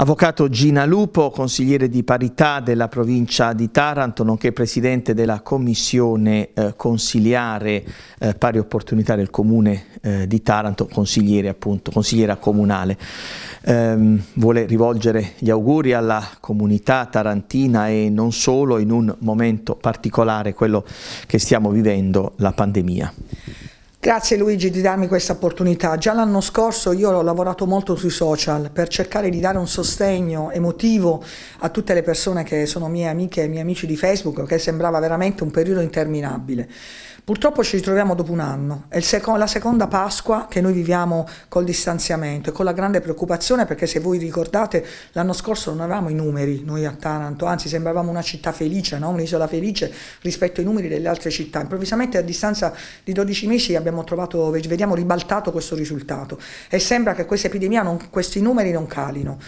Avvocato Gina Lupo, consigliere di parità della provincia di Taranto, nonché presidente della commissione eh, consiliare eh, pari opportunità del comune eh, di Taranto, consigliere appunto, consigliera comunale. Ehm, vuole rivolgere gli auguri alla comunità tarantina e non solo in un momento particolare, quello che stiamo vivendo, la pandemia. Grazie Luigi di darmi questa opportunità. Già l'anno scorso io ho lavorato molto sui social per cercare di dare un sostegno emotivo a tutte le persone che sono mie amiche e miei amici di Facebook, che sembrava veramente un periodo interminabile. Purtroppo ci ritroviamo dopo un anno, è seco la seconda Pasqua che noi viviamo col distanziamento e con la grande preoccupazione perché se voi ricordate l'anno scorso non avevamo i numeri noi a Taranto, anzi sembravamo una città felice, no? un'isola felice rispetto ai numeri delle altre città. Improvvisamente a distanza di 12 mesi abbiamo trovato, vediamo ribaltato questo risultato e sembra che questa epidemia, questi numeri non calino.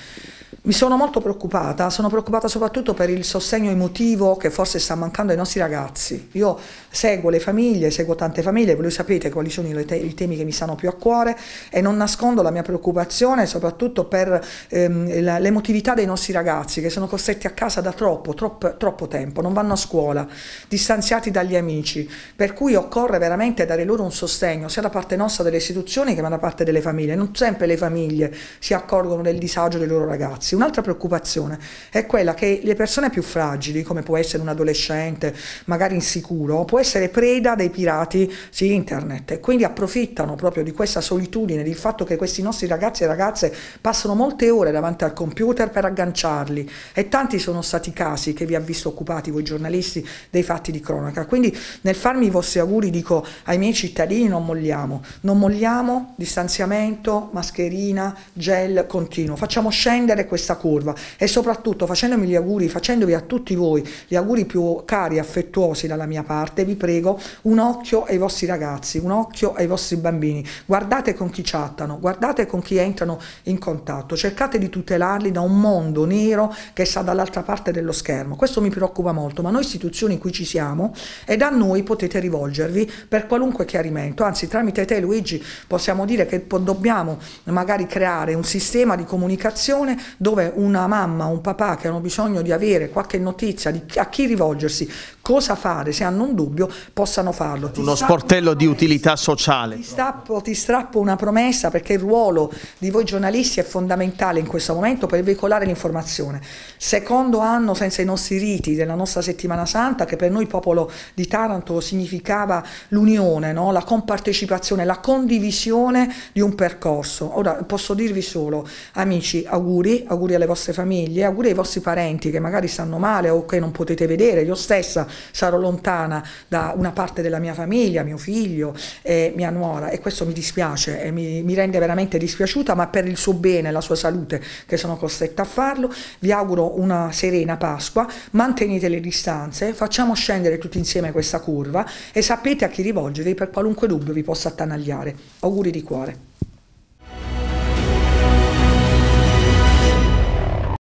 Mi sono molto preoccupata, sono preoccupata soprattutto per il sostegno emotivo che forse sta mancando ai nostri ragazzi. Io seguo le famiglie, seguo tante famiglie, voi sapete quali sono i, temi che mi stanno più a cuore e non nascondo la mia preoccupazione soprattutto per ehm, l'emotività dei nostri ragazzi che sono costretti a casa da troppo, troppo, troppo tempo, non vanno a scuola, distanziati dagli amici, per cui occorre veramente dare loro un sostegno sia da parte nostra delle istituzioni che da parte delle famiglie. Non sempre le famiglie si accorgono del disagio dei loro ragazzi ragazzi. Un'altra preoccupazione è quella che le persone più fragili, come può essere un adolescente, magari insicuro, può essere preda dei pirati su internet e quindi approfittano proprio di questa solitudine, del fatto che questi nostri ragazzi e ragazze passano molte ore davanti al computer per agganciarli e tanti sono stati i casi che vi ha visto occupati voi giornalisti dei fatti di cronaca. Quindi nel farmi i vostri auguri dico ai miei cittadini non molliamo, non molliamo, distanziamento, mascherina, gel continuo, facciamo scendere questa questa curva e soprattutto facendomi gli auguri, facendovi a tutti voi gli auguri più cari e affettuosi dalla mia parte, vi prego un occhio ai vostri ragazzi, un occhio ai vostri bambini, guardate con chi chattano, guardate con chi entrano in contatto, cercate di tutelarli da un mondo nero che sta dall'altra parte dello schermo, questo mi preoccupa molto, ma noi istituzioni qui ci siamo e da noi potete rivolgervi per qualunque chiarimento, anzi tramite te Luigi possiamo dire che dobbiamo magari creare un sistema di comunicazione dove dove una mamma, un papà che hanno bisogno di avere qualche notizia di a chi rivolgersi, cosa fare, se hanno un dubbio possano farlo. Ti Uno sportello di utilità sociale. Ti strappo, ti strappo, una promessa perché il ruolo di voi giornalisti è fondamentale in questo momento per veicolare l'informazione. Secondo anno senza i nostri riti della nostra settimana santa che per noi popolo di Taranto significava l'unione, no? la compartecipazione, la condivisione di un percorso. Ora posso dirvi solo amici auguri, auguri alle vostre famiglie, auguri ai vostri parenti che magari stanno male o che non potete vedere, io stessa sarò lontana da una parte della mia famiglia, mio figlio e mia nuora e questo mi dispiace e mi, mi rende veramente dispiaciuta ma per il suo bene, e la sua salute che sono costretta a farlo, vi auguro una serena Pasqua, mantenete le distanze, facciamo scendere tutti insieme questa curva e sapete a chi rivolgervi per qualunque dubbio vi possa attanagliare. Auguri di cuore.